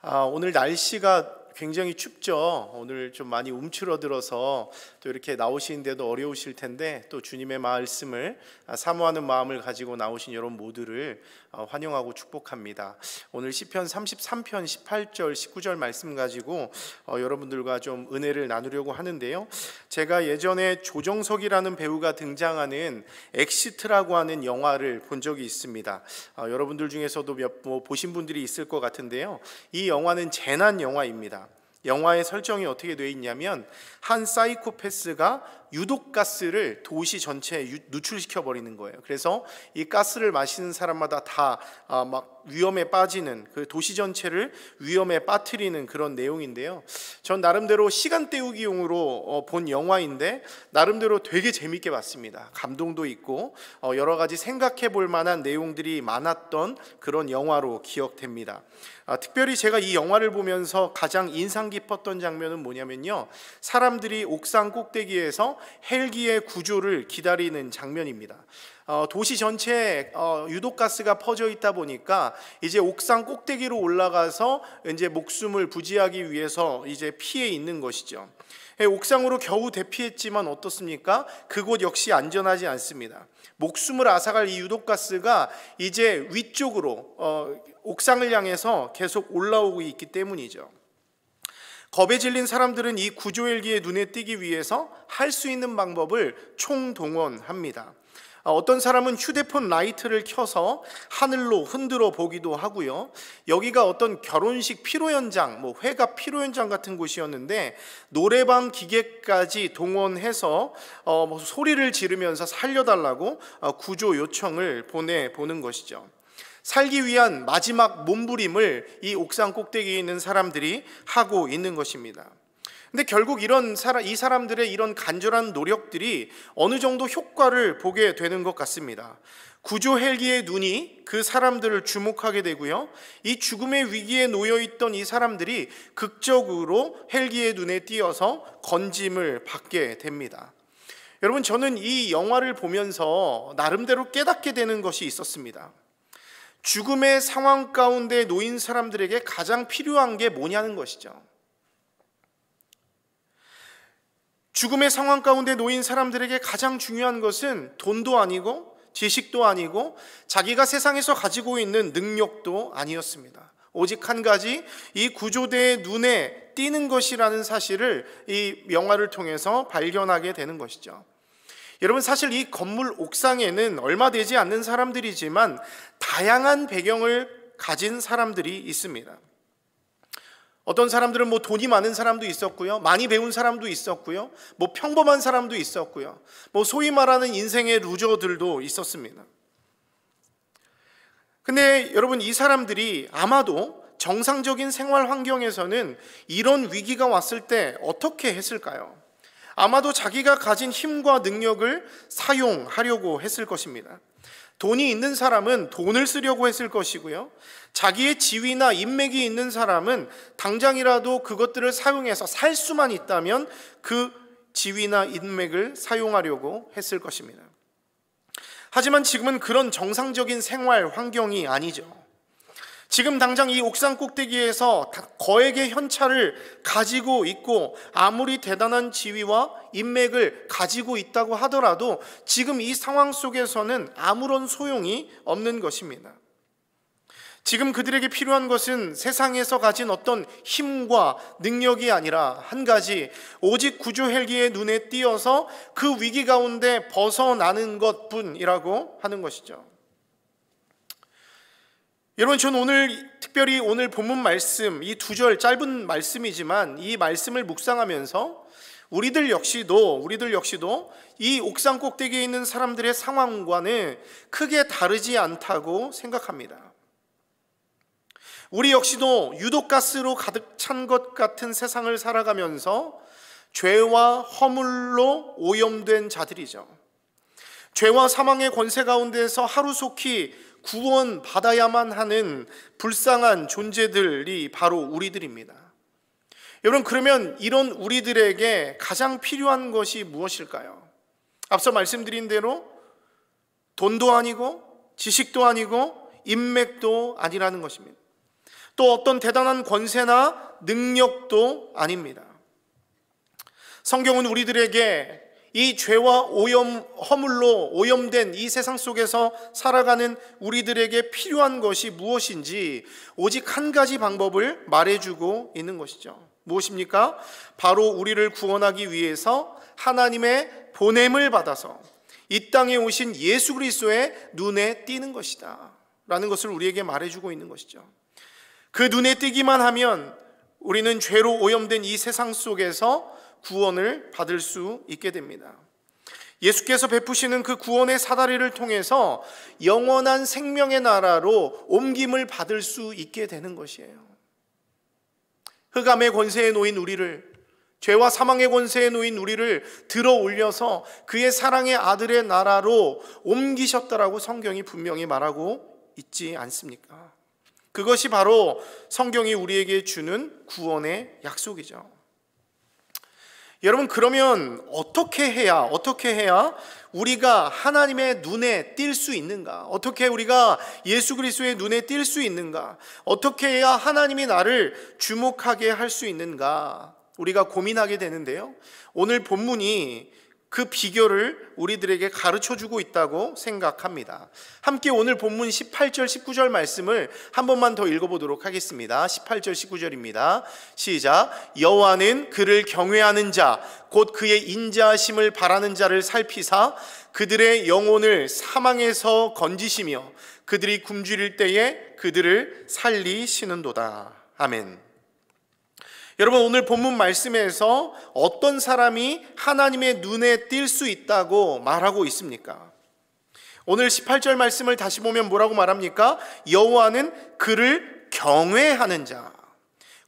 아, 오늘 날씨가 굉장히 춥죠. 오늘 좀 많이 움츠러들어서 또 이렇게 나오시는데도 어려우실 텐데 또 주님의 말씀을 아, 사모하는 마음을 가지고 나오신 여러분 모두를 어, 환영하고 축복합니다. 오늘 시편 33편 18절 19절 말씀 가지고 어, 여러분들과 좀 은혜를 나누려고 하는데요. 제가 예전에 조정석이라는 배우가 등장하는 엑시트라고 하는 영화를 본 적이 있습니다. 어, 여러분들 중에서도 몇뭐 보신 분들이 있을 것 같은데요. 이 영화는 재난 영화입니다. 영화의 설정이 어떻게 되어 있냐면 한 사이코패스가 유독 가스를 도시 전체에 누출시켜 버리는 거예요. 그래서 이 가스를 마시는 사람마다 다막 아, 위험에 빠지는 그 도시 전체를 위험에 빠뜨리는 그런 내용인데요. 전 나름대로 시간 때우기용으로 어, 본 영화인데 나름대로 되게 재밌게 봤습니다. 감동도 있고 어, 여러 가지 생각해 볼 만한 내용들이 많았던 그런 영화로 기억됩니다. 아, 특별히 제가 이 영화를 보면서 가장 인상 깊었던 장면은 뭐냐면요. 사람들이 옥상 꼭대기에서 헬기의 구조를 기다리는 장면입니다. 어, 도시 전체에 어, 유독가스가 퍼져 있다 보니까 이제 옥상 꼭대기로 올라가서 이제 목숨을 부지하기 위해서 이제 피해 있는 것이죠. 예, 옥상으로 겨우 대피했지만 어떻습니까? 그곳 역시 안전하지 않습니다. 목숨을 앗아갈 이 유독가스가 이제 위쪽으로 어, 옥상을 향해서 계속 올라오고 있기 때문이죠. 겁에 질린 사람들은 이 구조일기에 눈에 띄기 위해서 할 수 있는 방법을 총동원합니다. 아, 어떤 사람은 휴대폰 라이트를 켜서 하늘로 흔들어 보기도 하고요. 여기가 어떤 결혼식 피로 연장뭐 회가 피로 연장 같은 곳이었는데 노래방 기계까지 동원해서 어, 뭐 소리를 지르면서 살려달라고 어, 구조 요청을 보내 보는 것이죠. 살기 위한 마지막 몸부림을 이 옥상 꼭대기에 있는 사람들이 하고 있는 것입니다. 근데 결국 이런 사람, 이 사람들의 이런 간절한 노력들이 어느 정도 효과를 보게 되는 것 같습니다. 구조 헬기의 눈이 그 사람들을 주목하게 되고요. 이 죽음의 위기에 놓여 있던 이 사람들이 극적으로 헬기의 눈에 띄어서 건짐을 받게 됩니다. 여러분 저는 이 영화를 보면서 나름대로 깨닫게 되는 것이 있었습니다. 죽음의 상황 가운데 놓인 사람들에게 가장 필요한 게 뭐냐는 것이죠. 죽음의 상황 가운데 놓인 사람들에게 가장 중요한 것은 돈도 아니고 지식도 아니고 자기가 세상에서 가지고 있는 능력도 아니었습니다. 오직 한 가지 이 구조대의 눈에 띄는 것이라는 사실을 이 영화를 통해서 발견하게 되는 것이죠. 여러분 사실 이 건물 옥상에는 얼마 되지 않는 사람들이지만 다양한 배경을 가진 사람들이 있습니다. 어떤 사람들은 뭐 돈이 많은 사람도 있었고요. 많이 배운 사람도 있었고요. 뭐 평범한 사람도 있었고요. 뭐 소위 말하는 인생의 루저들도 있었습니다. 근데 여러분 이 사람들이 아마도 정상적인 생활 환경에서는 이런 위기가 왔을 때 어떻게 했을까요? 아마도 자기가 가진 힘과 능력을 사용하려고 했을 것입니다. 돈이 있는 사람은 돈을 쓰려고 했을 것이고요. 자기의 지위나 인맥이 있는 사람은 당장이라도 그것들을 사용해서 살 수만 있다면 그 지위나 인맥을 사용하려고 했을 것입니다. 하지만 지금은 그런 정상적인 생활 환경이 아니죠. 지금 당장 이 옥상 꼭대기에서 거액의 현찰을 가지고 있고 아무리 대단한 지위와 인맥을 가지고 있다고 하더라도 지금 이 상황 속에서는 아무런 소용이 없는 것입니다. 지금 그들에게 필요한 것은 세상에서 가진 어떤 힘과 능력이 아니라 한 가지 오직 구조 헬기의 눈에 띄어서 그 위기 가운데 벗어나는 것뿐이라고 하는 것이죠. 여러분 저는 오늘 특별히 오늘 본문 말씀 이 두 절 짧은 말씀이지만 이 말씀을 묵상하면서 우리들 역시도 우리들 역시도 이 옥상 꼭대기에 있는 사람들의 상황과는 크게 다르지 않다고 생각합니다. 우리 역시도 유독가스로 가득 찬 것 같은 세상을 살아가면서 죄와 허물로 오염된 자들이죠. 죄와 사망의 권세 가운데서 하루속히 구원 받아야만 하는 불쌍한 존재들이 바로 우리들입니다. 여러분 그러면 이런 우리들에게 가장 필요한 것이 무엇일까요? 앞서 말씀드린 대로 돈도 아니고 지식도 아니고 인맥도 아니라는 것입니다. 또 어떤 대단한 권세나 능력도 아닙니다. 성경은 우리들에게 이 죄와 오염, 허물로 오염된 이 세상 속에서 살아가는 우리들에게 필요한 것이 무엇인지 오직 한 가지 방법을 말해주고 있는 것이죠. 무엇입니까? 바로 우리를 구원하기 위해서 하나님의 보냄을 받아서 이 땅에 오신 예수 그리스도의 눈에 띄는 것이다. 라는 것을 우리에게 말해주고 있는 것이죠. 그 눈에 띄기만 하면 우리는 죄로 오염된 이 세상 속에서 구원을 받을 수 있게 됩니다. 예수께서 베푸시는 그 구원의 사다리를 통해서 영원한 생명의 나라로 옮김을 받을 수 있게 되는 것이에요. 흑암의 권세에 놓인 우리를 죄와 사망의 권세에 놓인 우리를 들어 올려서 그의 사랑의 아들의 나라로 옮기셨다라고 성경이 분명히 말하고 있지 않습니까? 그것이 바로 성경이 우리에게 주는 구원의 약속이죠. 여러분 그러면 어떻게 해야 어떻게 해야 우리가 하나님의 눈에 띌 수 있는가? 어떻게 우리가 예수 그리스도의 눈에 띌 수 있는가? 어떻게 해야 하나님이 나를 주목하게 할 수 있는가? 우리가 고민하게 되는데요. 오늘 본문이 그 비교를 우리들에게 가르쳐 주고 있다고 생각합니다. 함께 오늘 본문 18절, 19절 말씀을 한 번만 더 읽어보도록 하겠습니다. 18절, 19절입니다. 시작. 여호와는 그를 경외하는 자, 곧 그의 인자심을 바라는 자를 살피사 그들의 영혼을 사망에서 건지시며 그들이 굶주릴 때에 그들을 살리시는도다. 아멘. 여러분 오늘 본문 말씀에서 어떤 사람이 하나님의 눈에 띌 수 있다고 말하고 있습니까? 오늘 18절 말씀을 다시 보면 뭐라고 말합니까? 여호와는 그를 경외하는 자,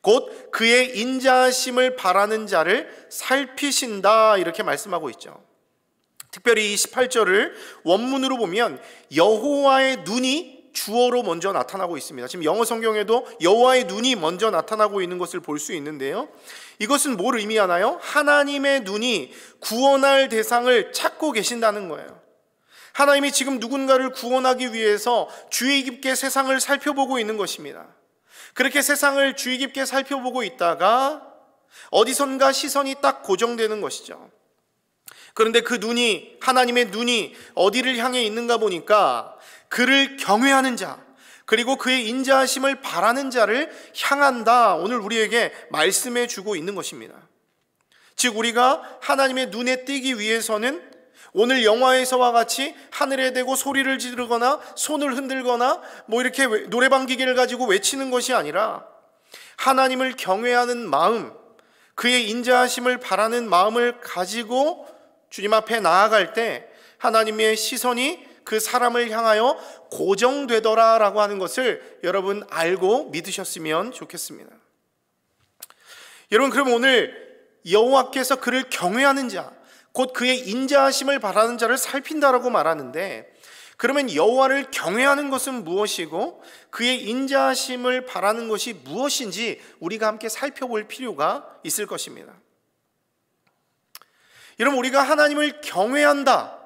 곧 그의 인자심을 바라는 자를 살피신다 이렇게 말씀하고 있죠. 특별히 이 18절을 원문으로 보면 여호와의 눈이 주어로 먼저 나타나고 있습니다. 지금 영어 성경에도 여호와의 눈이 먼저 나타나고 있는 것을 볼 수 있는데요. 이것은 뭘 의미하나요? 하나님의 눈이 구원할 대상을 찾고 계신다는 거예요. 하나님이 지금 누군가를 구원하기 위해서 주의 깊게 세상을 살펴보고 있는 것입니다. 그렇게 세상을 주의 깊게 살펴보고 있다가 어디선가 시선이 딱 고정되는 것이죠. 그런데 그 눈이 하나님의 눈이 어디를 향해 있는가 보니까 그를 경외하는 자, 그리고 그의 인자하심을 바라는 자를 향한다. 오늘 우리에게 말씀해 주고 있는 것입니다. 즉, 우리가 하나님의 눈에 띄기 위해서는 오늘 영화에서와 같이 하늘에 대고 소리를 지르거나 손을 흔들거나 뭐 이렇게 노래방 기계를 가지고 외치는 것이 아니라 하나님을 경외하는 마음, 그의 인자하심을 바라는 마음을 가지고 주님 앞에 나아갈 때 하나님의 시선이 그 사람을 향하여 고정되더라라고 하는 것을 여러분 알고 믿으셨으면 좋겠습니다. 여러분 그럼 오늘 여호와께서 그를 경외하는 자, 곧 그의 인자하심을 바라는 자를 살핀다라고 말하는데 그러면 여호와를 경외하는 것은 무엇이고 그의 인자하심을 바라는 것이 무엇인지 우리가 함께 살펴볼 필요가 있을 것입니다. 여러분 우리가 하나님을 경외한다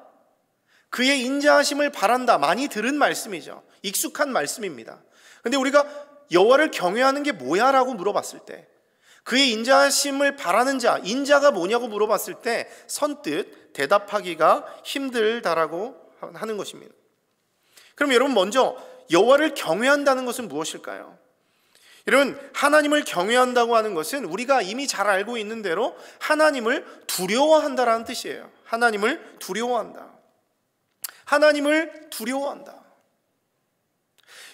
그의 인자하심을 바란다. 많이 들은 말씀이죠. 익숙한 말씀입니다. 근데 우리가 여호와를 경외하는 게 뭐야라고 물어봤을 때 그의 인자하심을 바라는 자, 인자가 뭐냐고 물어봤을 때 선뜻 대답하기가 힘들다라고 하는 것입니다. 그럼 여러분 먼저 여호와를 경외한다는 것은 무엇일까요? 여러분 하나님을 경외한다고 하는 것은 우리가 이미 잘 알고 있는 대로 하나님을 두려워한다라는 뜻이에요. 하나님을 두려워한다. 하나님을 두려워한다.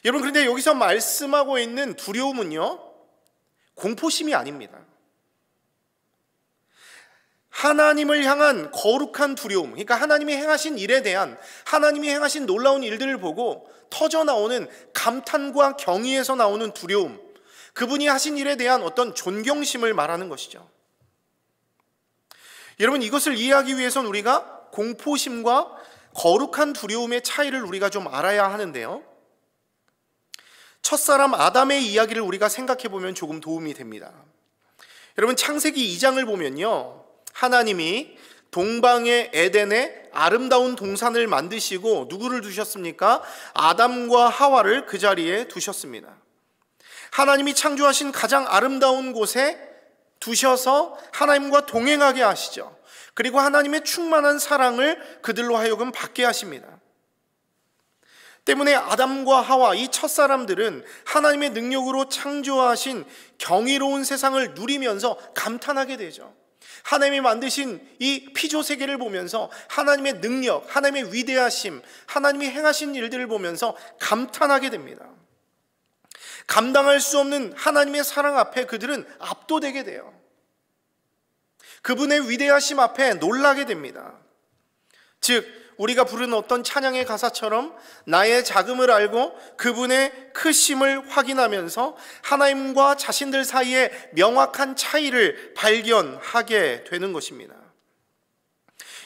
여러분 그런데 여기서 말씀하고 있는 두려움은요. 공포심이 아닙니다. 하나님을 향한 거룩한 두려움, 그러니까 하나님이 행하신 일에 대한 하나님이 행하신 놀라운 일들을 보고 터져 나오는 감탄과 경의에서 나오는 두려움, 그분이 하신 일에 대한 어떤 존경심을 말하는 것이죠. 여러분 이것을 이해하기 위해선 우리가 공포심과 거룩한 두려움의 차이를 우리가 좀 알아야 하는데요. 첫사람 아담의 이야기를 우리가 생각해 보면 조금 도움이 됩니다. 여러분 창세기 2장을 보면요. 하나님이 동방의 에덴에 아름다운 동산을 만드시고 누구를 두셨습니까? 아담과 하와를 그 자리에 두셨습니다. 하나님이 창조하신 가장 아름다운 곳에 두셔서 하나님과 동행하게 하시죠. 그리고 하나님의 충만한 사랑을 그들로 하여금 받게 하십니다. 때문에 아담과 하와 이 첫 사람들은 하나님의 능력으로 창조하신 경이로운 세상을 누리면서 감탄하게 되죠. 하나님이 만드신 이 피조 세계를 보면서 하나님의 능력, 하나님의 위대하심, 하나님이 행하신 일들을 보면서 감탄하게 됩니다. 감당할 수 없는 하나님의 사랑 앞에 그들은 압도되게 돼요. 그분의 위대하심 앞에 놀라게 됩니다. 즉, 우리가 부르 어떤 찬양의 가사처럼 나의 자금을 알고 그분의 크심을 확인하면서 하나님과 자신들 사이에 명확한 차이를 발견하게 되는 것입니다.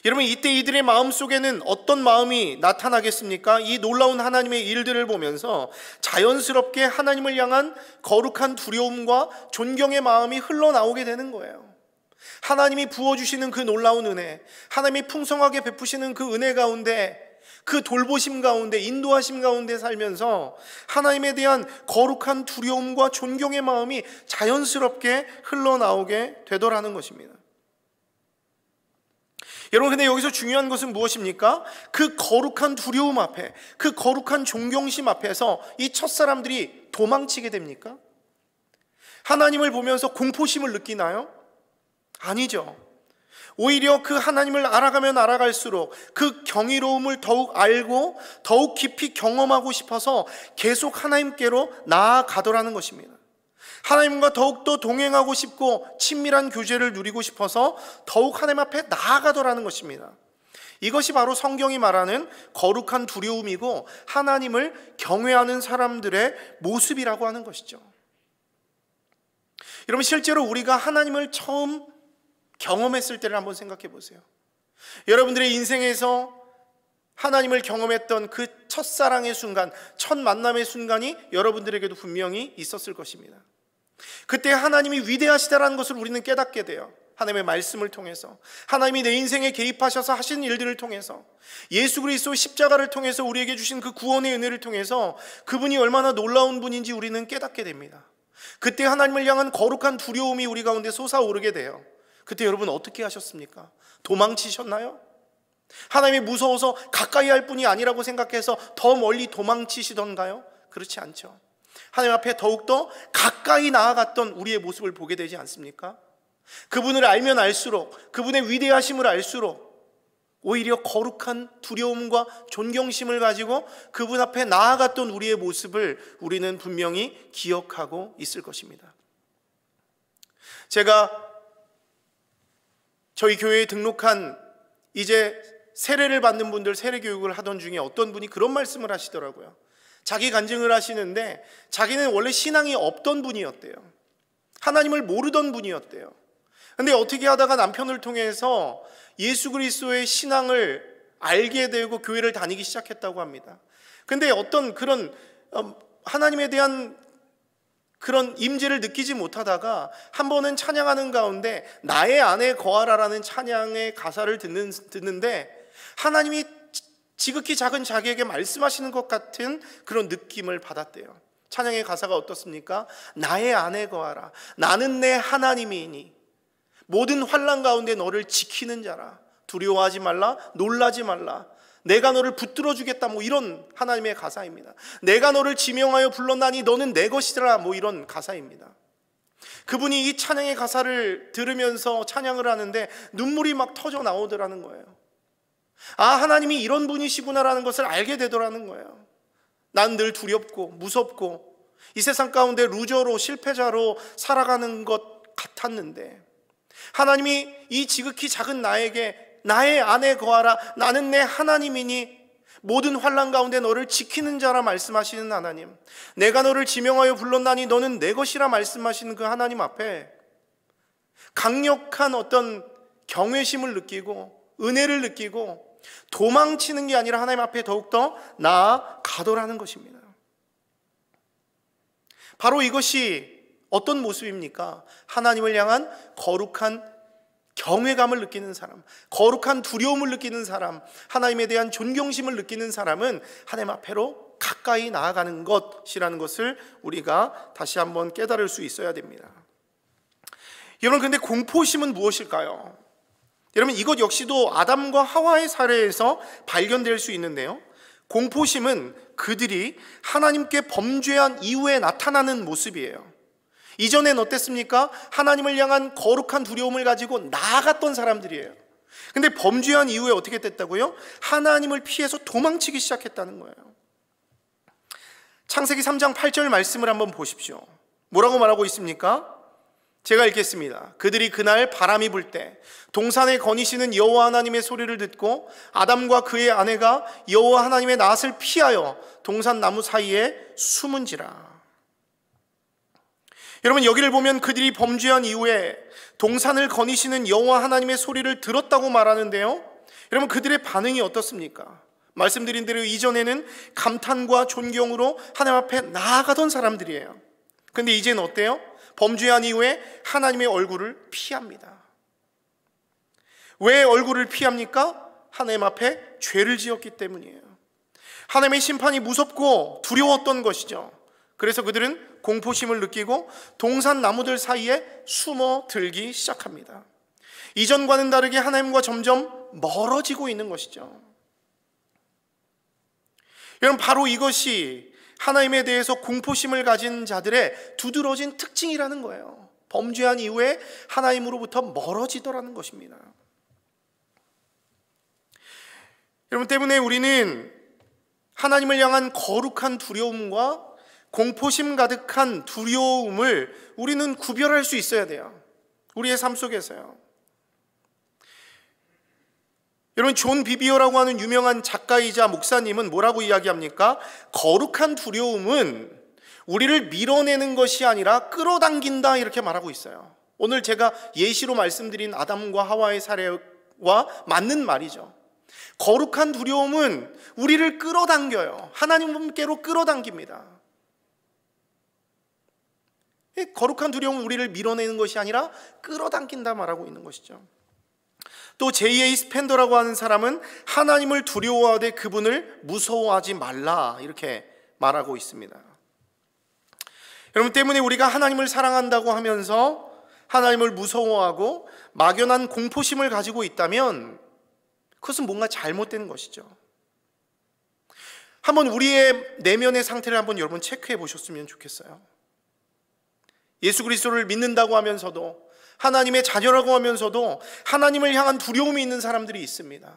여러분, 이때 이들의 마음 속에는 어떤 마음이 나타나겠습니까? 이 놀라운 하나님의 일들을 보면서 자연스럽게 하나님을 향한 거룩한 두려움과 존경의 마음이 흘러나오게 되는 거예요. 하나님이 부어주시는 그 놀라운 은혜, 하나님이 풍성하게 베푸시는 그 은혜 가운데, 그 돌보심 가운데, 인도하심 가운데 살면서 하나님에 대한 거룩한 두려움과 존경의 마음이 자연스럽게 흘러나오게 되더라는 것입니다. 여러분, 근데 여기서 중요한 것은 무엇입니까? 그 거룩한 두려움 앞에, 그 거룩한 존경심 앞에서 이 첫 사람들이 도망치게 됩니까? 하나님을 보면서 공포심을 느끼나요? 아니죠. 오히려 그 하나님을 알아가면 알아갈수록 그 경이로움을 더욱 알고 더욱 깊이 경험하고 싶어서 계속 하나님께로 나아가더라는 것입니다. 하나님과 더욱더 동행하고 싶고 친밀한 교제를 누리고 싶어서 더욱 하나님 앞에 나아가더라는 것입니다. 이것이 바로 성경이 말하는 거룩한 두려움이고 하나님을 경외하는 사람들의 모습이라고 하는 것이죠. 여러분 실제로 우리가 하나님을 처음 경험했을 때를 한번 생각해 보세요. 여러분들의 인생에서 하나님을 경험했던 그 첫사랑의 순간, 첫 만남의 순간이 여러분들에게도 분명히 있었을 것입니다. 그때 하나님이 위대하시다라는 것을 우리는 깨닫게 돼요. 하나님의 말씀을 통해서 하나님이 내 인생에 개입하셔서 하신 일들을 통해서 예수 그리스도 십자가를 통해서 우리에게 주신 그 구원의 은혜를 통해서 그분이 얼마나 놀라운 분인지 우리는 깨닫게 됩니다. 그때 하나님을 향한 거룩한 두려움이 우리 가운데 솟아오르게 돼요. 그때 여러분 어떻게 하셨습니까? 도망치셨나요? 하나님이 무서워서 가까이 할 뿐이 아니라고 생각해서 더 멀리 도망치시던가요? 그렇지 않죠. 하나님 앞에 더욱더 가까이 나아갔던 우리의 모습을 보게 되지 않습니까? 그분을 알면 알수록, 그분의 위대하심을 알수록, 오히려 거룩한 두려움과 존경심을 가지고 그분 앞에 나아갔던 우리의 모습을 우리는 분명히 기억하고 있을 것입니다. 제가 저희 교회에 등록한 이제 세례를 받는 분들 세례 교육을 하던 중에 어떤 분이 그런 말씀을 하시더라고요. 자기 간증을 하시는데 자기는 원래 신앙이 없던 분이었대요. 하나님을 모르던 분이었대요. 근데 어떻게 하다가 남편을 통해서 예수 그리스도의 신앙을 알게 되고 교회를 다니기 시작했다고 합니다. 근데 어떤 그런 음, 하나님에 대한 그런 임재를 느끼지 못하다가 한 번은 찬양하는 가운데 나의 안에 거하라라는 찬양의 가사를 듣는, 듣는데 하나님이 지극히 작은 자기에게 말씀하시는 것 같은 그런 느낌을 받았대요. 찬양의 가사가 어떻습니까? 나의 안에 거하라. 나는 내 하나님이니 모든 환란 가운데 너를 지키는 자라. 두려워하지 말라. 놀라지 말라. 내가 너를 붙들어 주겠다 뭐 이런 하나님의 가사입니다. 내가 너를 지명하여 불렀나니 너는 내 것이라 더뭐 이런 가사입니다. 그분이 이 찬양의 가사를 들으면서 찬양을 하는데 눈물이 막 터져 나오더라는 거예요. 아, 하나님이 이런 분이시구나라는 것을 알게 되더라는 거예요. 난 늘 두렵고 무섭고 이 세상 가운데 루저로 실패자로 살아가는 것 같았는데 하나님이 이 지극히 작은 나에게 나의 안에 거하라 나는 내 하나님이니 모든 환란 가운데 너를 지키는 자라 말씀하시는 하나님 내가 너를 지명하여 불렀나니 너는 내 것이라 말씀하시는 그 하나님 앞에 강력한 어떤 경외심을 느끼고 은혜를 느끼고 도망치는 게 아니라 하나님 앞에 더욱더 나아가더라는 것입니다. 바로 이것이 어떤 모습입니까? 하나님을 향한 거룩한 경외감을 느끼는 사람, 거룩한 두려움을 느끼는 사람, 하나님에 대한 존경심을 느끼는 사람은 하나님 앞에로 가까이 나아가는 것이라는 것을 우리가 다시 한번 깨달을 수 있어야 됩니다. 여러분 근데 공포심은 무엇일까요? 여러분 이것 역시도 아담과 하와의 사례에서 발견될 수 있는데요. 공포심은 그들이 하나님께 범죄한 이후에 나타나는 모습이에요. 이전엔 어땠습니까? 하나님을 향한 거룩한 두려움을 가지고 나아갔던 사람들이에요. 근데 범죄한 이후에 어떻게 됐다고요? 하나님을 피해서 도망치기 시작했다는 거예요. 창세기 3장 8절 말씀을 한번 보십시오. 뭐라고 말하고 있습니까? 제가 읽겠습니다. 그들이 그날 바람이 불 때 동산에 거니시는 여호와 하나님의 소리를 듣고 아담과 그의 아내가 여호와 하나님의 낯을 피하여 동산 나무 사이에 숨은지라. 여러분 여기를 보면 그들이 범죄한 이후에 동산을 거니시는 여호와 하나님의 소리를 들었다고 말하는데요. 여러분 그들의 반응이 어떻습니까? 말씀드린 대로 이전에는 감탄과 존경으로 하나님 앞에 나아가던 사람들이에요. 근데 이제는 어때요? 범죄한 이후에 하나님의 얼굴을 피합니다. 왜 얼굴을 피합니까? 하나님 앞에 죄를 지었기 때문이에요. 하나님의 심판이 무섭고 두려웠던 것이죠. 그래서 그들은 공포심을 느끼고 동산 나무들 사이에 숨어 들기 시작합니다. 이전과는 다르게 하나님과 점점 멀어지고 있는 것이죠. 여러분, 바로 이것이 하나님에 대해서 공포심을 가진 자들의 두드러진 특징이라는 거예요. 범죄한 이후에 하나님으로부터 멀어지더라는 것입니다. 여러분 때문에 우리는 하나님을 향한 거룩한 두려움과 공포심 가득한 두려움을 우리는 구별할 수 있어야 돼요. 우리의 삶 속에서요. 여러분 존 비비어라고 하는 유명한 작가이자 목사님은 뭐라고 이야기합니까? 거룩한 두려움은 우리를 밀어내는 것이 아니라 끌어당긴다 이렇게 말하고 있어요. 오늘 제가 예시로 말씀드린 아담과 하와의 사례와 맞는 말이죠. 거룩한 두려움은 우리를 끌어당겨요. 하나님께로 끌어당깁니다. 거룩한 두려움은 우리를 밀어내는 것이 아니라 끌어당긴다 말하고 있는 것이죠. 또 J.A. 스펜더라고 하는 사람은 하나님을 두려워하되 그분을 무서워하지 말라 이렇게 말하고 있습니다. 여러분 때문에 우리가 하나님을 사랑한다고 하면서 하나님을 무서워하고 막연한 공포심을 가지고 있다면 그것은 뭔가 잘못된 것이죠. 한번 우리의 내면의 상태를 한번 여러분 체크해 보셨으면 좋겠어요. 예수 그리스도를 믿는다고 하면서도 하나님의 자녀라고 하면서도 하나님을 향한 두려움이 있는 사람들이 있습니다.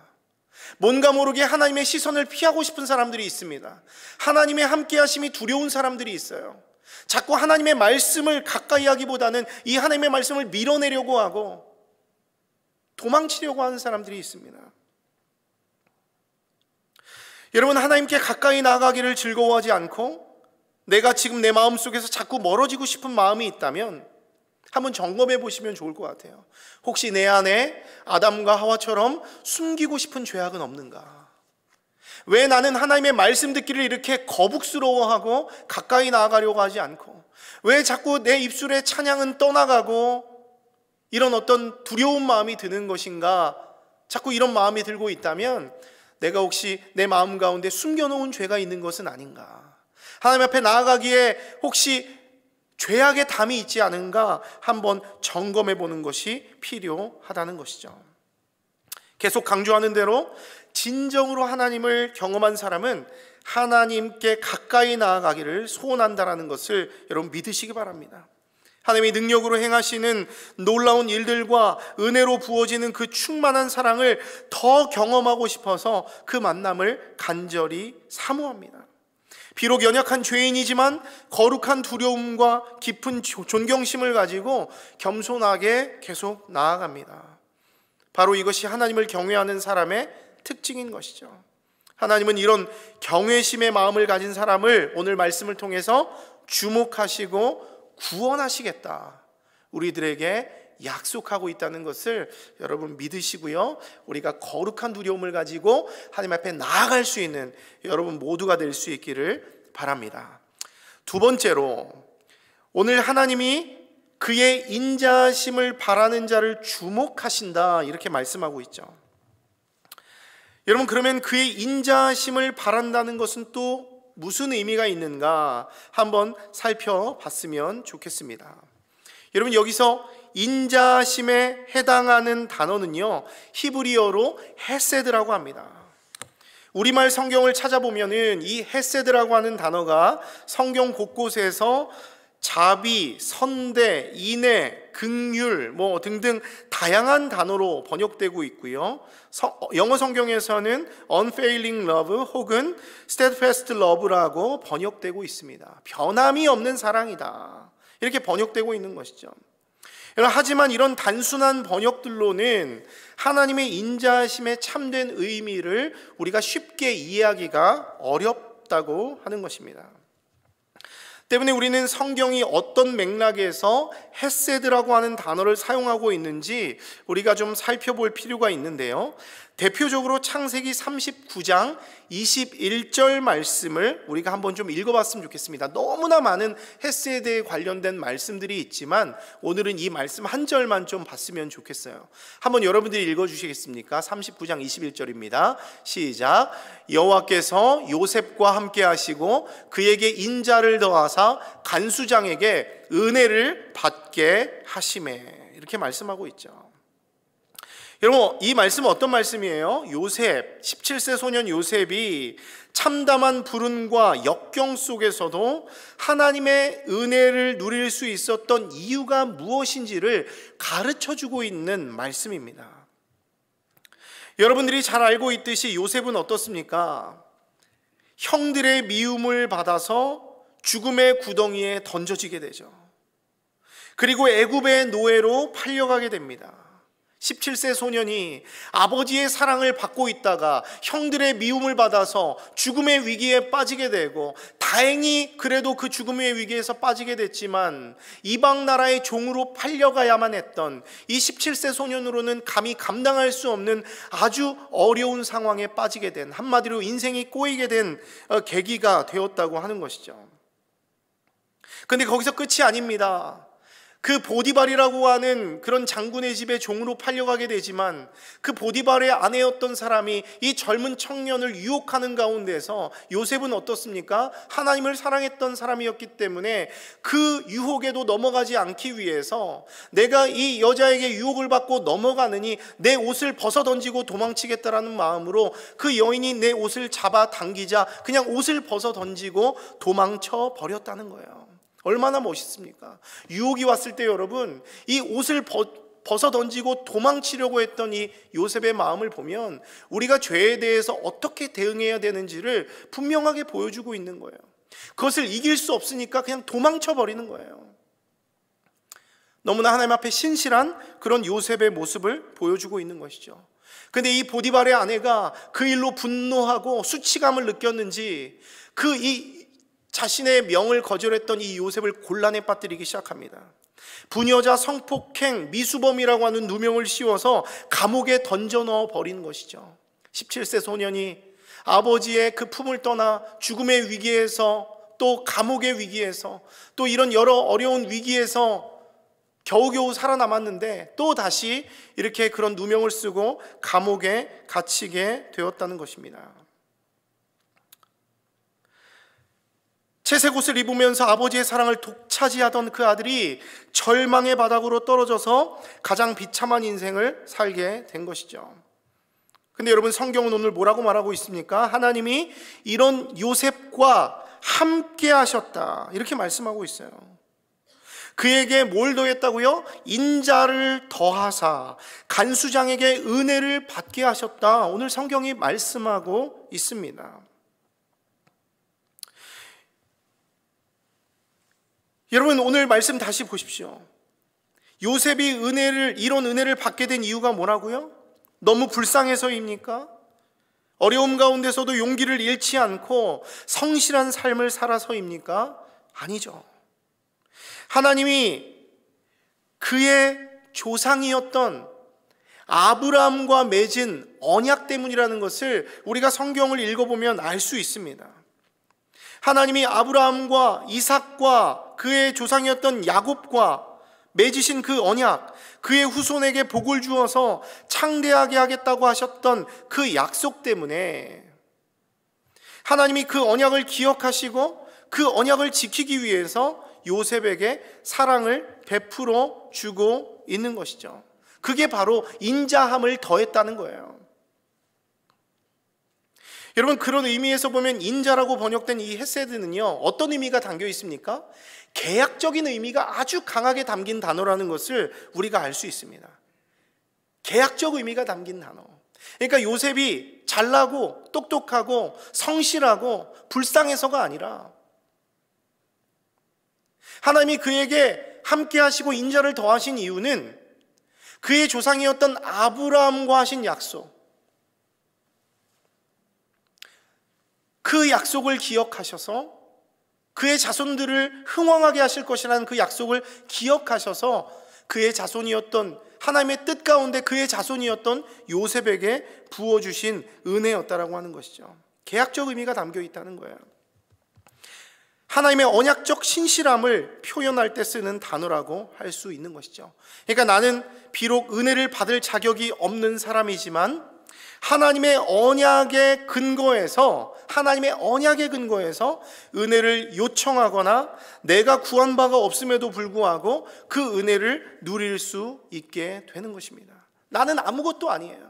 뭔가 모르게 하나님의 시선을 피하고 싶은 사람들이 있습니다. 하나님의 함께하심이 두려운 사람들이 있어요. 자꾸 하나님의 말씀을 가까이 하기보다는 이 하나님의 말씀을 밀어내려고 하고 도망치려고 하는 사람들이 있습니다. 여러분, 하나님께 가까이 나가기를 즐거워하지 않고 내가 지금 내 마음 속에서 자꾸 멀어지고 싶은 마음이 있다면 한번 점검해 보시면 좋을 것 같아요. 혹시 내 안에 아담과 하와처럼 숨기고 싶은 죄악은 없는가? 왜 나는 하나님의 말씀 듣기를 이렇게 거북스러워하고 가까이 나아가려고 하지 않고 왜 자꾸 내 입술의 찬양은 떠나가고 이런 어떤 두려운 마음이 드는 것인가? 자꾸 이런 마음이 들고 있다면 내가 혹시 내 마음 가운데 숨겨놓은 죄가 있는 것은 아닌가? 하나님 앞에 나아가기에 혹시 죄악의 담이 있지 않은가 한번 점검해 보는 것이 필요하다는 것이죠. 계속 강조하는 대로 진정으로 하나님을 경험한 사람은 하나님께 가까이 나아가기를 소원한다라는 것을 여러분 믿으시기 바랍니다. 하나님의 능력으로 행하시는 놀라운 일들과 은혜로 부어지는 그 충만한 사랑을 더 경험하고 싶어서 그 만남을 간절히 사모합니다. 비록 연약한 죄인이지만 거룩한 두려움과 깊은 존경심을 가지고 겸손하게 계속 나아갑니다. 바로 이것이 하나님을 경외하는 사람의 특징인 것이죠. 하나님은 이런 경외심의 마음을 가진 사람을 오늘 말씀을 통해서 주목하시고 구원하시겠다. 우리들에게 약속하고 있다는 것을 여러분 믿으시고요. 우리가 거룩한 두려움을 가지고 하나님 앞에 나아갈 수 있는 여러분 모두가 될 수 있기를 바랍니다. 두 번째로 오늘 하나님이 그의 인자심을 바라는 자를 주목하신다 이렇게 말씀하고 있죠. 여러분 그러면 그의 인자심을 바란다는 것은 또 무슨 의미가 있는가 한번 살펴봤으면 좋겠습니다. 여러분 여기서 인자심에 해당하는 단어는요 히브리어로 헤세드라고 합니다. 우리말 성경을 찾아보면이 헤세드라고 하는 단어가 성경 곳곳에서 자비, 선대, 인애, 극률 뭐 등등 다양한 단어로 번역되고 있고요. 영어 성경에서는 unfailing love 혹은 steadfast love라고 번역되고 있습니다. 변함이 없는 사랑이다. 이렇게 번역되고 있는 것이죠. 하지만 이런 단순한 번역들로는 하나님의 인자심에 참된 의미를 우리가 쉽게 이해하기가 어렵다고 하는 것입니다. 때문에 우리는 성경이 어떤 맥락에서 헤세드라고 하는 단어를 사용하고 있는지 우리가 좀 살펴볼 필요가 있는데요. 대표적으로 창세기 39장 21절 말씀을 우리가 한번 좀 읽어봤으면 좋겠습니다. 너무나 많은 헤스에 관련된 말씀들이 있지만 오늘은 이 말씀 한 절만 좀 봤으면 좋겠어요. 한번 여러분들이 읽어주시겠습니까? 39장 21절입니다. 시작. 여호와께서 요셉과 함께 하시고 그에게 인자를 더하사 간수장에게 은혜를 받게 하심에 이렇게 말씀하고 있죠. 여러분 이 말씀은 어떤 말씀이에요? 요셉 17세 소년 요셉이 참담한 불운과 역경 속에서도 하나님의 은혜를 누릴 수 있었던 이유가 무엇인지를 가르쳐 주고 있는 말씀입니다. 여러분들이 잘 알고 있듯이 요셉은 어떻습니까? 형들의 미움을 받아서 죽음의 구덩이에 던져지게 되죠. 그리고 애굽의 노예로 팔려가게 됩니다. 17세 소년이 아버지의 사랑을 받고 있다가 형들의 미움을 받아서 죽음의 위기에 빠지게 되고 다행히 그래도 그 죽음의 위기에서 빠지게 됐지만 이방 나라의 종으로 팔려가야만 했던 이 17세 소년으로는 감히 감당할 수 없는 아주 어려운 상황에 빠지게 된 한마디로 인생이 꼬이게 된 어, 계기가 되었다고 하는 것이죠. 근데 거기서 끝이 아닙니다. 그 보디발이라고 하는 그런 장군의 집에 종으로 팔려가게 되지만 그 보디발의 아내였던 사람이 이 젊은 청년을 유혹하는 가운데서 요셉은 어떻습니까? 하나님을 사랑했던 사람이었기 때문에 그 유혹에도 넘어가지 않기 위해서 내가 이 여자에게 유혹을 받고 넘어가느니 내 옷을 벗어 던지고 도망치겠다라는 마음으로 그 여인이 내 옷을 잡아 당기자 그냥 옷을 벗어 던지고 도망쳐 버렸다는 거예요. 얼마나 멋있습니까? 유혹이 왔을 때 여러분 이 옷을 벗어 던지고 도망치려고 했던 이 요셉의 마음을 보면 우리가 죄에 대해서 어떻게 대응해야 되는지를 분명하게 보여주고 있는 거예요. 그것을 이길 수 없으니까 그냥 도망쳐 버리는 거예요. 너무나 하나님 앞에 신실한 그런 요셉의 모습을 보여주고 있는 것이죠. 근데 이 보디발의 아내가 그 일로 분노하고 수치감을 느꼈는지 그이 자신의 명을 거절했던 이 요셉을 곤란에 빠뜨리기 시작합니다. 부녀자 성폭행 미수범이라고 하는 누명을 씌워서 감옥에 던져 넣어 버린 것이죠. 17세 소년이 아버지의 그 품을 떠나 죽음의 위기에서 또 감옥의 위기에서 또 이런 여러 어려운 위기에서 겨우겨우 살아남았는데 또 다시 이렇게 그런 누명을 쓰고 감옥에 갇히게 되었다는 것입니다. 채색 옷을 입으면서 아버지의 사랑을 독차지하던 그 아들이 절망의 바닥으로 떨어져서 가장 비참한 인생을 살게 된 것이죠. 근데 여러분 성경은 오늘 뭐라고 말하고 있습니까? 하나님이 이런 요셉과 함께 하셨다. 이렇게 말씀하고 있어요. 그에게 뭘 더했다고요? 인자를 더하사 간수장에게 은혜를 받게 하셨다. 오늘 성경이 말씀하고 있습니다. 여러분 오늘 말씀 다시 보십시오. 요셉이 은혜를 이런 은혜를 받게 된 이유가 뭐라고요? 너무 불쌍해서입니까? 어려움 가운데서도 용기를 잃지 않고 성실한 삶을 살아서입니까? 아니죠. 하나님이 그의 조상이었던 아브라함과 맺은 언약 때문이라는 것을 우리가 성경을 읽어보면 알 수 있습니다. 하나님이 아브라함과 이삭과 그의 조상이었던 야곱과 맺으신 그 언약, 그의 후손에게 복을 주어서 창대하게 하겠다고 하셨던 그 약속 때문에 하나님이 그 언약을 기억하시고 그 언약을 지키기 위해서 요셉에게 사랑을 베풀어 주고 있는 것이죠. 그게 바로 인자함을 더했다는 거예요. 여러분 그런 의미에서 보면 인자라고 번역된 이 헤세드는요 어떤 의미가 담겨 있습니까? 계약적인 의미가 아주 강하게 담긴 단어라는 것을 우리가 알 수 있습니다. 계약적 의미가 담긴 단어. 그러니까 요셉이 잘나고 똑똑하고 성실하고 불쌍해서가 아니라 하나님이 그에게 함께 하시고 인자를 더하신 이유는 그의 조상이었던 아브라함과 하신 약속. 그 약속을 기억하셔서 그의 자손들을 흥왕하게 하실 것이라는 그 약속을 기억하셔서 그의 자손이었던 하나님의 뜻 가운데 그의 자손이었던 요셉에게 부어주신 은혜였다라고 하는 것이죠. 계약적 의미가 담겨 있다는 거예요. 하나님의 언약적 신실함을 표현할 때 쓰는 단어라고 할 수 있는 것이죠. 그러니까 나는 비록 은혜를 받을 자격이 없는 사람이지만 하나님의 언약의 근거에서 하나님의 언약의 근거에서 은혜를 요청하거나 내가 구한 바가 없음에도 불구하고 그 은혜를 누릴 수 있게 되는 것입니다. 나는 아무것도 아니에요.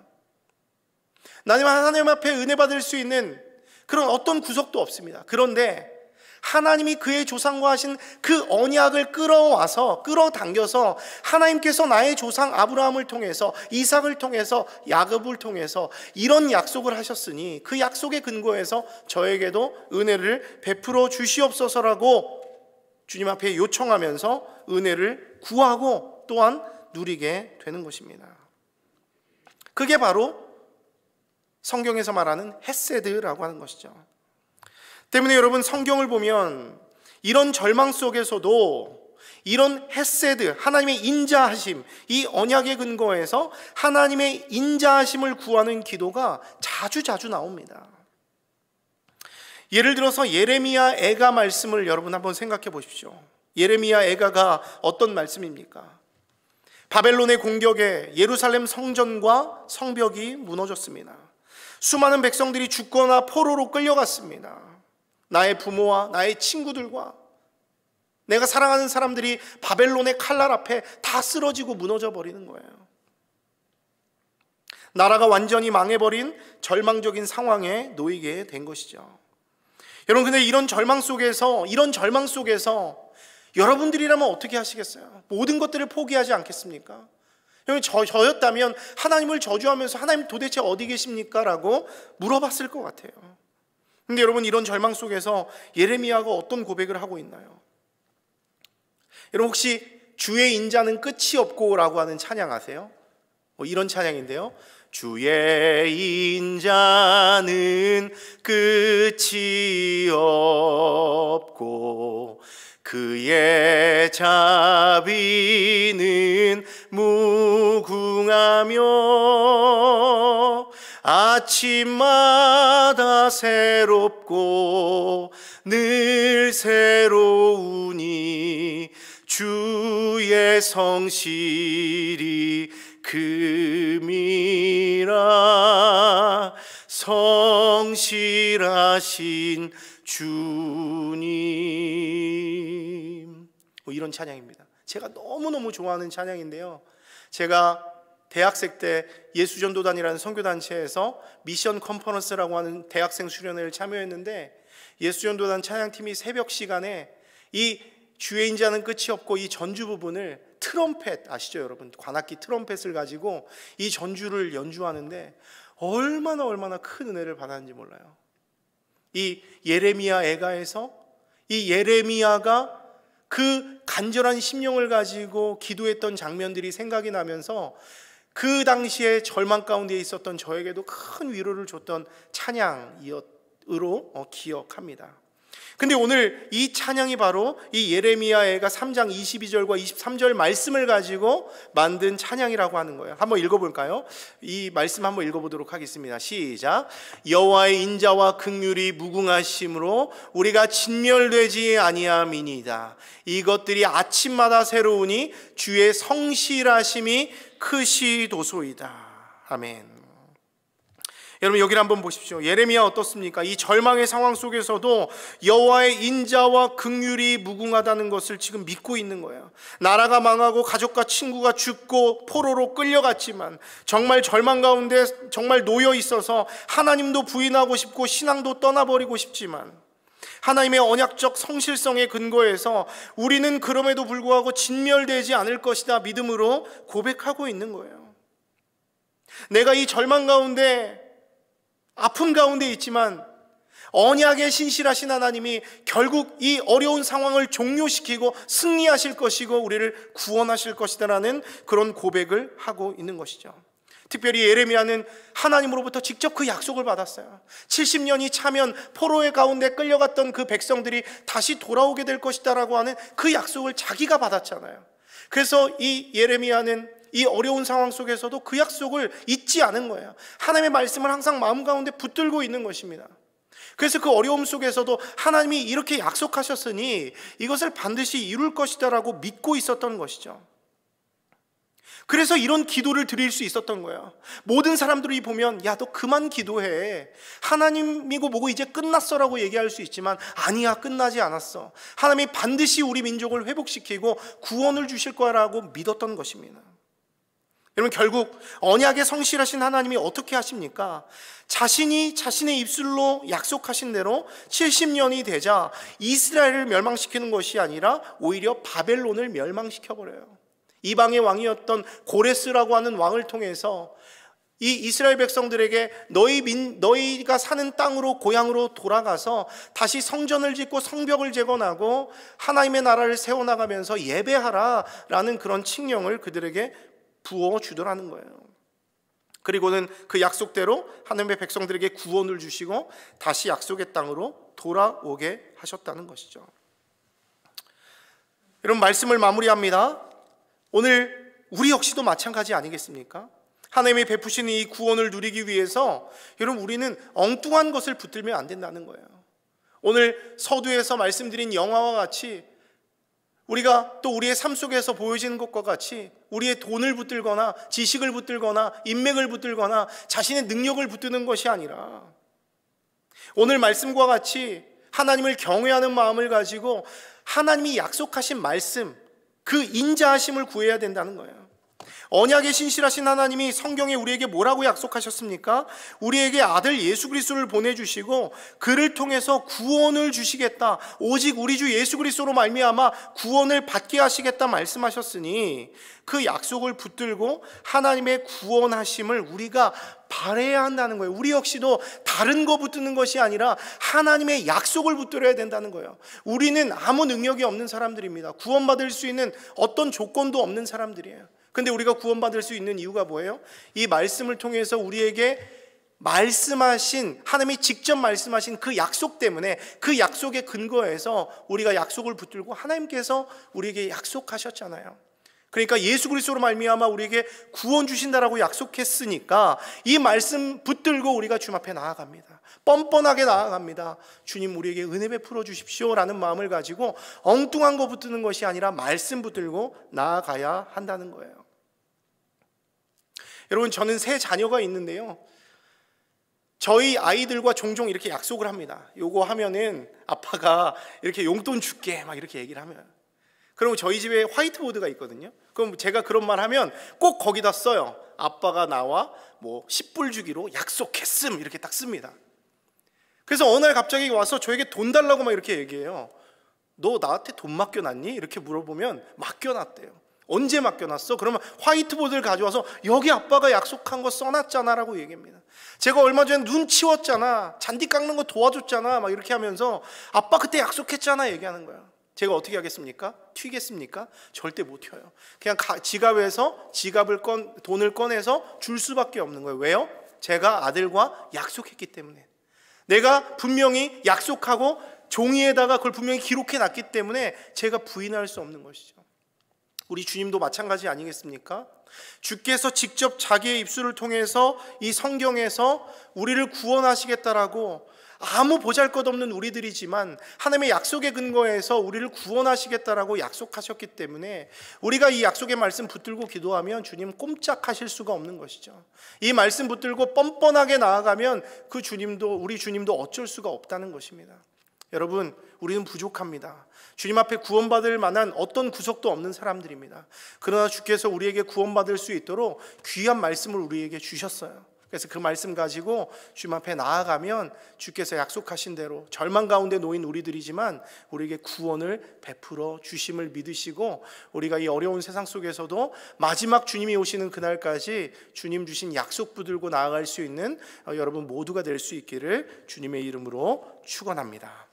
나는 하나님 앞에 은혜 받을 수 있는 그런 어떤 구석도 없습니다. 그런데 하나님이 그의 조상과 하신 그 언약을 끌어와서 끌어당겨서 하나님께서 나의 조상 아브라함을 통해서 이삭을 통해서 야곱을 통해서 이런 약속을 하셨으니 그 약속의 근거에서 저에게도 은혜를 베풀어 주시옵소서라고 주님 앞에 요청하면서 은혜를 구하고 또한 누리게 되는 것입니다. 그게 바로 성경에서 말하는 헤세드라고 하는 것이죠. 때문에 여러분 성경을 보면 이런 절망 속에서도 이런 헤세드 하나님의 인자하심 이 언약의 근거에서 하나님의 인자하심을 구하는 기도가 자주 자주 나옵니다. 예를 들어서 예레미야 애가 말씀을 여러분 한번 생각해 보십시오. 예레미야 애가가 어떤 말씀입니까? 바벨론의 공격에 예루살렘 성전과 성벽이 무너졌습니다. 수많은 백성들이 죽거나 포로로 끌려갔습니다. 나의 부모와 나의 친구들과 내가 사랑하는 사람들이 바벨론의 칼날 앞에 다 쓰러지고 무너져 버리는 거예요. 나라가 완전히 망해버린 절망적인 상황에 놓이게 된 것이죠. 여러분, 근데 이런 절망 속에서, 이런 절망 속에서 여러분들이라면 어떻게 하시겠어요? 모든 것들을 포기하지 않겠습니까? 여러분, 저, 저였다면 하나님을 저주하면서 하나님 도대체 어디 계십니까? 라고 물어봤을 것 같아요. 근데 여러분 이런 절망 속에서 예레미야가 어떤 고백을 하고 있나요? 여러분 혹시 주의 인자는 끝이 없고라고 하는 찬양 아세요? 뭐 이런 찬양인데요. 주의 인자는 끝이 없고 그의 자비는 무궁하며 아침마다 새롭고 늘 새로우니 주의 성실이 금이라 성실하신 주님 뭐 이런 찬양입니다. 제가 너무너무 좋아하는 찬양인데요. 제가 대학생 때 예수전도단이라는 선교단체에서 미션 컨퍼런스라고 하는 대학생 수련회를 참여했는데 예수전도단 찬양팀이 새벽 시간에 이 주의 인자는 끝이 없고 이 전주 부분을 트럼펫 아시죠 여러분 관악기 트럼펫을 가지고 이 전주를 연주하는데 얼마나 얼마나 큰 은혜를 받았는지 몰라요. 이 예레미야 애가에서 이 예레미야가 그 간절한 심령을 가지고 기도했던 장면들이 생각이 나면서 그 당시에 절망 가운데 있었던 저에게도 큰 위로를 줬던 찬양으로 어, 기억합니다. 근데 오늘 이 찬양이 바로 이 예레미야애가 3장 22절과 23절 말씀을 가지고 만든 찬양이라고 하는 거예요. 한번 읽어볼까요? 이 말씀 한번 읽어보도록 하겠습니다. 시작. 여호와의 인자와 극률이 무궁하심으로 우리가 진멸되지 아니함이니이다. 이것들이 아침마다 새로우니 주의 성실하심이 크시도소이다. 아멘. 여러분 여기를 한번 보십시오. 예레미야 어떻습니까? 이 절망의 상황 속에서도 여호와의 인자와 긍휼이 무궁하다는 것을 지금 믿고 있는 거예요. 나라가 망하고 가족과 친구가 죽고 포로로 끌려갔지만 정말 절망 가운데 정말 놓여 있어서 하나님도 부인하고 싶고 신앙도 떠나버리고 싶지만 하나님의 언약적 성실성의 근거에서 우리는 그럼에도 불구하고 진멸되지 않을 것이다 믿음으로 고백하고 있는 거예요. 내가 이 절망 가운데 아픔 가운데 있지만 언약에 신실하신 하나님이 결국 이 어려운 상황을 종료시키고 승리하실 것이고 우리를 구원하실 것이다라는 그런 고백을 하고 있는 것이죠. 특별히 예레미야는 하나님으로부터 직접 그 약속을 받았어요. 70년이 차면 포로의 가운데 끌려갔던 그 백성들이 다시 돌아오게 될 것이다라고 하는 그 약속을 자기가 받았잖아요. 그래서 이 예레미야는 이 어려운 상황 속에서도 그 약속을 잊지 않은 거예요. 하나님의 말씀을 항상 마음 가운데 붙들고 있는 것입니다. 그래서 그 어려움 속에서도 하나님이 이렇게 약속하셨으니 이것을 반드시 이룰 것이다라고 믿고 있었던 것이죠. 그래서 이런 기도를 드릴 수 있었던 거예요. 모든 사람들이 보면 야너 그만 기도해. 하나님이고 뭐고 이제 끝났어라고 얘기할 수 있지만 아니야 끝나지 않았어. 하나님이 반드시 우리 민족을 회복시키고 구원을 주실 거라고 믿었던 것입니다. 여러분 결국 언약에 성실하신 하나님이 어떻게 하십니까? 자신이 자신의 입술로 약속하신 대로 70년이 되자 이스라엘을 멸망시키는 것이 아니라 오히려 바벨론을 멸망시켜 버려요. 이방의 왕이었던 고레스라고 하는 왕을 통해서 이 이스라엘 백성들에게 너희 민, 너희가 사는 땅으로 고향으로 돌아가서 다시 성전을 짓고 성벽을 재건하고 하나님의 나라를 세워나가면서 예배하라라는 그런 칙령을 그들에게 부어 주더라는 거예요. 그리고는 그 약속대로 하나님의 백성들에게 구원을 주시고 다시 약속의 땅으로 돌아오게 하셨다는 것이죠. 이런 말씀을 마무리합니다. 오늘 우리 역시도 마찬가지 아니겠습니까? 하나님이 베푸시이 구원을 누리기 위해서 여러분 우리는 엉뚱한 것을 붙들면 안 된다는 거예요. 오늘 서두에서 말씀드린 영화와 같이 우리가 또 우리의 삶 속에서 보여지는 것과 같이 우리의 돈을 붙들거나 지식을 붙들거나 인맥을 붙들거나 자신의 능력을 붙드는 것이 아니라 오늘 말씀과 같이 하나님을 경외하는 마음을 가지고 하나님이 약속하신 말씀, 그 인자하심을 구해야 된다는 거예요. 언약에 신실하신 하나님이 성경에 우리에게 뭐라고 약속하셨습니까? 우리에게 아들 예수 그리스도를 보내주시고 그를 통해서 구원을 주시겠다. 오직 우리 주 예수 그리스도로 말미암아 구원을 받게 하시겠다 말씀하셨으니 그 약속을 붙들고 하나님의 구원하심을 우리가 바래야 한다는 거예요. 우리 역시도 다른 거 붙드는 것이 아니라 하나님의 약속을 붙들어야 된다는 거예요. 우리는 아무 능력이 없는 사람들입니다. 구원받을 수 있는 어떤 조건도 없는 사람들이에요. 근데 우리가 구원받을 수 있는 이유가 뭐예요? 이 말씀을 통해서 우리에게 말씀하신 하나님이 직접 말씀하신 그 약속 때문에 그 약속의 근거에서 우리가 약속을 붙들고 하나님께서 우리에게 약속하셨잖아요. 그러니까 예수 그리스도로 말미암아 우리에게 구원 주신다라고 약속했으니까 이 말씀 붙들고 우리가 주님 앞에 나아갑니다. 뻔뻔하게 나아갑니다. 주님 우리에게 은혜 베풀어 주십시오라는 마음을 가지고 엉뚱한 거 붙드는 것이 아니라 말씀 붙들고 나아가야 한다는 거예요. 여러분 저는 세 자녀가 있는데요. 저희 아이들과 종종 이렇게 약속을 합니다. 요거 하면은 아빠가 이렇게 용돈 줄게 막 이렇게 얘기를 하면 그럼 저희 집에 화이트보드가 있거든요. 그럼 제가 그런 말 하면 꼭 거기다 써요. 아빠가 나와 뭐 10불 주기로 약속했음 이렇게 딱 씁니다. 그래서 어느 날 갑자기 와서 저에게 돈 달라고 막 이렇게 얘기해요. 너 나한테 돈 맡겨놨니? 이렇게 물어보면 맡겨놨대요. 언제 맡겨놨어? 그러면 화이트보드를 가져와서 여기 아빠가 약속한 거 써놨잖아 라고 얘기합니다. 제가 얼마 전에 눈 치웠잖아. 잔디 깎는 거 도와줬잖아. 막 이렇게 하면서 아빠 그때 약속했잖아 얘기하는 거야. 제가 어떻게 하겠습니까? 튀겠습니까? 절대 못 튀어요. 그냥 가, 지갑에서 지갑을 꺼, 돈을 꺼내서 줄 수밖에 없는 거예요. 왜요? 제가 아들과 약속했기 때문에. 내가 분명히 약속하고 종이에다가 그걸 분명히 기록해 놨기 때문에 제가 부인할 수 없는 것이죠. 우리 주님도 마찬가지 아니겠습니까? 주께서 직접 자기의 입술을 통해서 이 성경에서 우리를 구원하시겠다라고 아무 보잘 것 없는 우리들이지만 하나님의 약속의 근거에서 우리를 구원하시겠다라고 약속하셨기 때문에 우리가 이 약속의 말씀 붙들고 기도하면 주님 꼼짝하실 수가 없는 것이죠. 이 말씀 붙들고 뻔뻔하게 나아가면 그 주님도 우리 주님도 어쩔 수가 없다는 것입니다. 여러분, 우리는 부족합니다. 주님 앞에 구원받을 만한 어떤 구석도 없는 사람들입니다. 그러나 주께서 우리에게 구원받을 수 있도록 귀한 말씀을 우리에게 주셨어요. 그래서 그 말씀 가지고 주님 앞에 나아가면 주께서 약속하신 대로 절망 가운데 놓인 우리들이지만 우리에게 구원을 베풀어 주심을 믿으시고 우리가 이 어려운 세상 속에서도 마지막 주님이 오시는 그날까지 주님 주신 약속 붙들고 나아갈 수 있는 어, 여러분 모두가 될 수 있기를 주님의 이름으로 축원합니다.